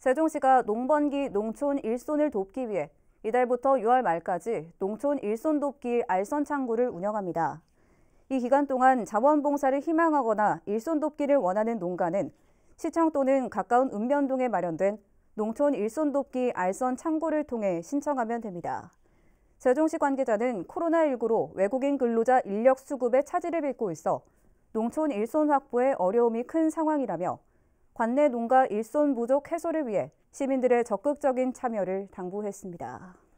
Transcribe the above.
세종시가 농번기 농촌 일손을 돕기 위해 이달부터 6월 말까지 농촌 일손 돕기 알선 창구를 운영합니다. 이 기간 동안 자원봉사를 희망하거나 일손 돕기를 원하는 농가는 시청 또는 가까운 읍면동에 마련된 농촌 일손 돕기 알선 창구를 통해 신청하면 됩니다. 세종시 관계자는 코로나19로 외국인 근로자 인력 수급에 차질을 빚고 있어 농촌 일손 확보에 어려움이 큰 상황이라며 관내 농가 일손 부족 해소를 위해 시민들의 적극적인 참여를 당부했습니다.